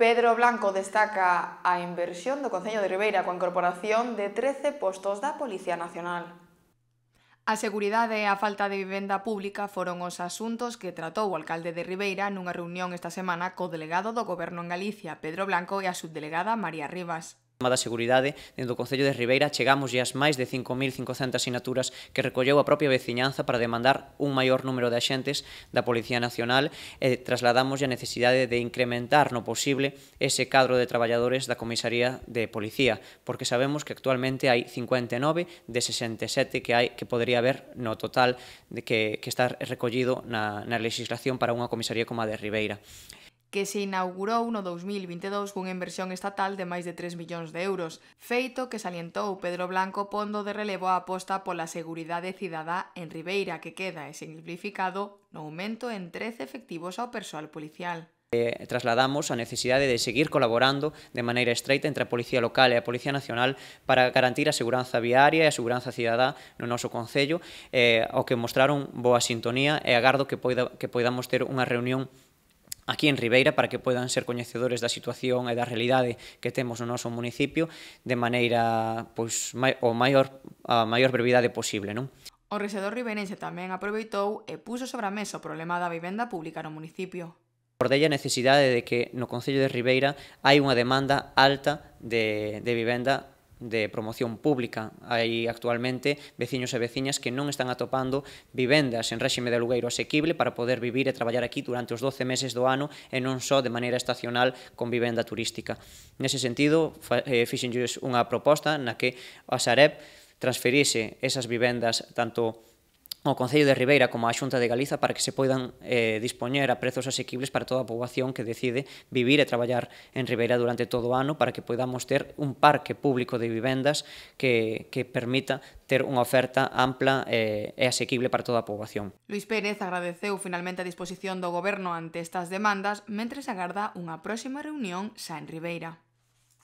Pedro Blanco destaca a inversión do Concello de Ribeira coa incorporación de 13 postos da Policía Nacional. A seguridade e a falta de vivenda pública foron os asuntos que tratou o alcalde de Ribeira nunha reunión esta semana co delegado do Goberno en Galicia, Pedro Blanco, e a subdelegada María Rivas da Seguridade dentro do Concello de Ribeira chegamos as máis de 5.500 sinaturas que recolleu a propia veciñanza para demandar un maior número de axentes da Policía Nacional e trasladamos a necesidade de incrementar no posible ese cadro de traballadores da Comisaría de Policía, porque sabemos que actualmente hai 59 de 67 que hai que podría haber no total de que, que está recollido na, na legislación para unha comisaría como a de Ribeira que se inaugurou no 2022 cunha inversión estatal de máis de 3 millóns de euros, feito que salientou Pedro Blanco pondo de relevo a aposta pola seguridade cidadá en Ribeira, que queda simplificado no aumento en 13 efectivos ao persoal policial. Eh, trasladamos a necesidade de seguir colaborando de maneira estreita entre a Policía Local e a Policía Nacional para garantir a seguranza viaria e a seguranza cidadá no noso Concello, eh, ao que mostraron boa sintonía e agardo que, poida, que poidamos ter unha reunión aquí en Ribeira para que poidan ser coñecedores da situación e da realidade que temos no noso municipio de maneira pois mai, o maior a maior brevidade posible, non? O rexedor ribeirense tamén aproveitou e puxo sobre a mesa o problema da vivenda pública no municipio. Por a necesidade de que no Concello de Ribeira hai unha demanda alta de, de vivenda de promoción pública. Hai actualmente veciños e veciñas que non están atopando vivendas en réxime de alugueiro asequible para poder vivir e traballar aquí durante os 12 meses do ano e non só de maneira estacional con vivenda turística. Nese sentido, fixen eh, unha proposta na que a Sareb transferise esas vivendas tanto ao Concello de Ribeira como a Xunta de Galiza para que se poidan eh, dispoñer a prezos asequibles para toda a poboación que decide vivir e traballar en Ribeira durante todo o ano para que podamos ter un parque público de vivendas que, que permita ter unha oferta ampla eh, e asequible para toda a poboación. Luis Pérez agradeceu finalmente a disposición do goberno ante estas demandas mentre se agarda unha próxima reunión xa en Ribeira.